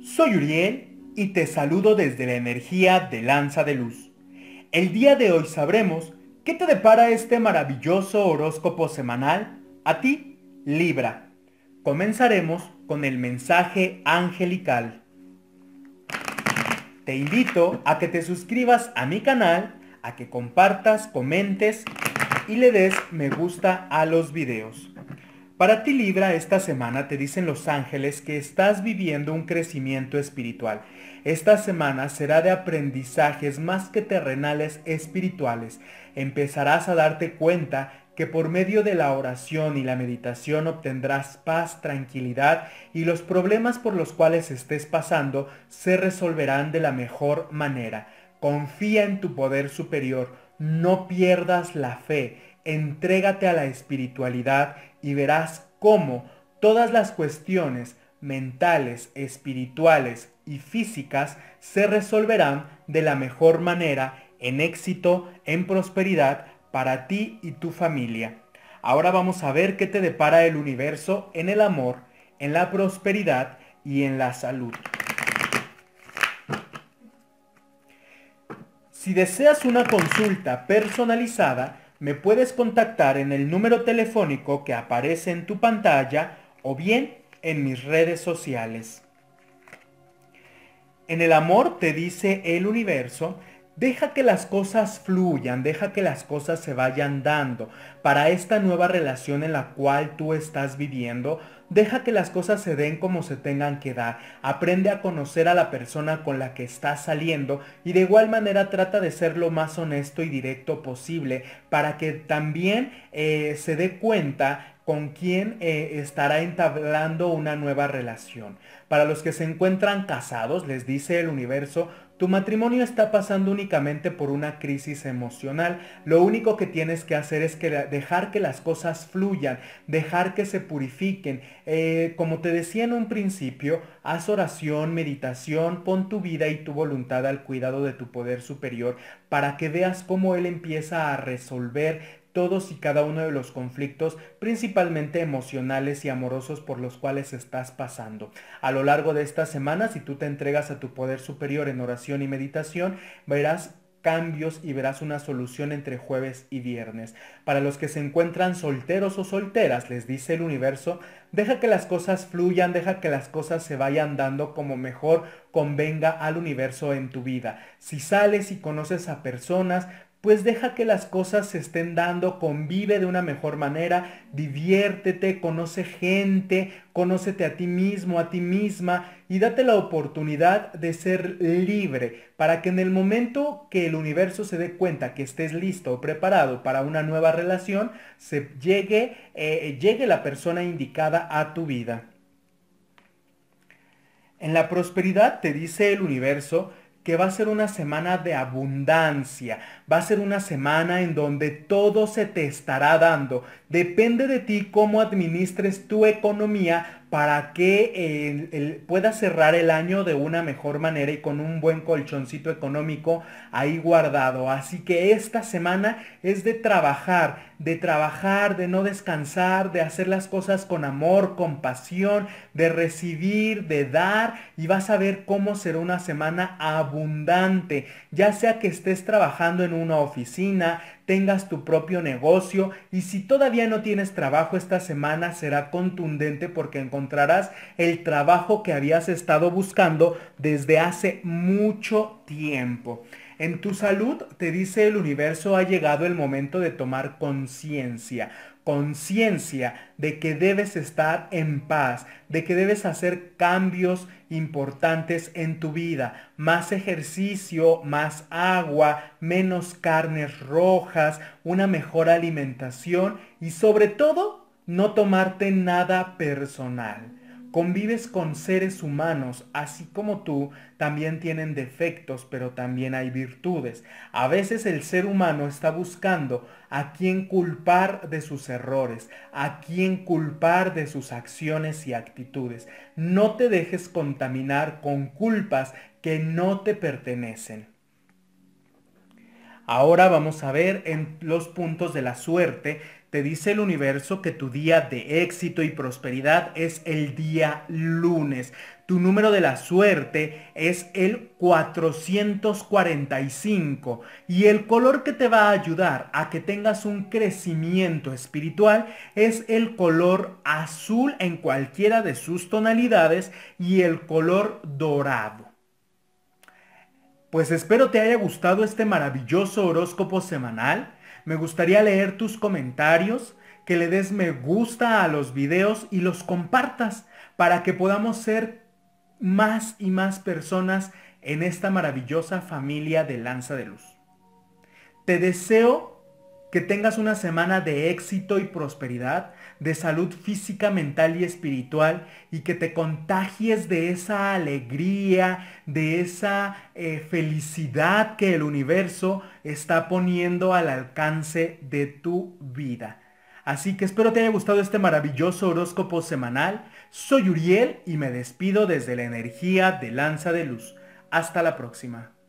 Soy Uriel y te saludo desde la energía de Lanza de Luz. El día de hoy sabremos qué te depara este maravilloso horóscopo semanal a ti, Libra. Comenzaremos con el mensaje angelical. Te invito a que te suscribas a mi canal, a que compartas, comentes y le des me gusta a los videos. Para ti Libra, esta semana te dicen los ángeles que estás viviendo un crecimiento espiritual. Esta semana será de aprendizajes más que terrenales espirituales. Empezarás a darte cuenta que por medio de la oración y la meditación obtendrás paz, tranquilidad y los problemas por los cuales estés pasando se resolverán de la mejor manera. Confía en tu poder superior, no pierdas la fe, entrégate a la espiritualidad y verás cómo todas las cuestiones mentales, espirituales y físicas se resolverán de la mejor manera en éxito, en prosperidad para ti y tu familia. Ahora vamos a ver qué te depara el universo en el amor, en la prosperidad y en la salud. Si deseas una consulta personalizada, me puedes contactar en el número telefónico que aparece en tu pantalla o bien en mis redes sociales. En el amor te dice el universo Deja que las cosas fluyan, deja que las cosas se vayan dando. Para esta nueva relación en la cual tú estás viviendo, deja que las cosas se den como se tengan que dar. Aprende a conocer a la persona con la que estás saliendo y de igual manera trata de ser lo más honesto y directo posible para que también eh, se dé cuenta con quién eh, estará entablando una nueva relación. Para los que se encuentran casados, les dice el universo, tu matrimonio está pasando únicamente por una crisis emocional. Lo único que tienes que hacer es que dejar que las cosas fluyan, dejar que se purifiquen. Eh, como te decía en un principio, haz oración, meditación, pon tu vida y tu voluntad al cuidado de tu poder superior para que veas cómo Él empieza a resolver todos y cada uno de los conflictos, principalmente emocionales y amorosos por los cuales estás pasando. A lo largo de esta semana, si tú te entregas a tu poder superior en oración y meditación, verás cambios y verás una solución entre jueves y viernes. Para los que se encuentran solteros o solteras, les dice el universo, deja que las cosas fluyan, deja que las cosas se vayan dando como mejor convenga al universo en tu vida. Si sales y conoces a personas, pues deja que las cosas se estén dando, convive de una mejor manera, diviértete, conoce gente, conócete a ti mismo, a ti misma y date la oportunidad de ser libre para que en el momento que el universo se dé cuenta que estés listo o preparado para una nueva relación, se llegue, eh, llegue la persona indicada a tu vida. En la prosperidad, te dice el universo, que va a ser una semana de abundancia, va a ser una semana en donde todo se te estará dando. Depende de ti cómo administres tu economía para que pueda cerrar el año de una mejor manera y con un buen colchoncito económico ahí guardado. Así que esta semana es de trabajar, de trabajar, de no descansar, de hacer las cosas con amor, con pasión, de recibir, de dar y vas a ver cómo será una semana abundante, ya sea que estés trabajando en una oficina, tengas tu propio negocio y si todavía no tienes trabajo esta semana será contundente porque encontrarás el trabajo que habías estado buscando desde hace mucho tiempo. En tu salud, te dice el universo, ha llegado el momento de tomar conciencia conciencia de que debes estar en paz, de que debes hacer cambios importantes en tu vida, más ejercicio, más agua, menos carnes rojas, una mejor alimentación y sobre todo no tomarte nada personal. Convives con seres humanos, así como tú, también tienen defectos, pero también hay virtudes. A veces el ser humano está buscando a quién culpar de sus errores, a quién culpar de sus acciones y actitudes. No te dejes contaminar con culpas que no te pertenecen. Ahora vamos a ver en los puntos de la suerte te dice el universo que tu día de éxito y prosperidad es el día lunes. Tu número de la suerte es el 445 y el color que te va a ayudar a que tengas un crecimiento espiritual es el color azul en cualquiera de sus tonalidades y el color dorado. Pues espero te haya gustado este maravilloso horóscopo semanal. Me gustaría leer tus comentarios, que le des me gusta a los videos y los compartas para que podamos ser más y más personas en esta maravillosa familia de Lanza de Luz. Te deseo que tengas una semana de éxito y prosperidad, de salud física, mental y espiritual, y que te contagies de esa alegría, de esa eh, felicidad que el universo está poniendo al alcance de tu vida. Así que espero te haya gustado este maravilloso horóscopo semanal. Soy Uriel y me despido desde la energía de Lanza de Luz. Hasta la próxima.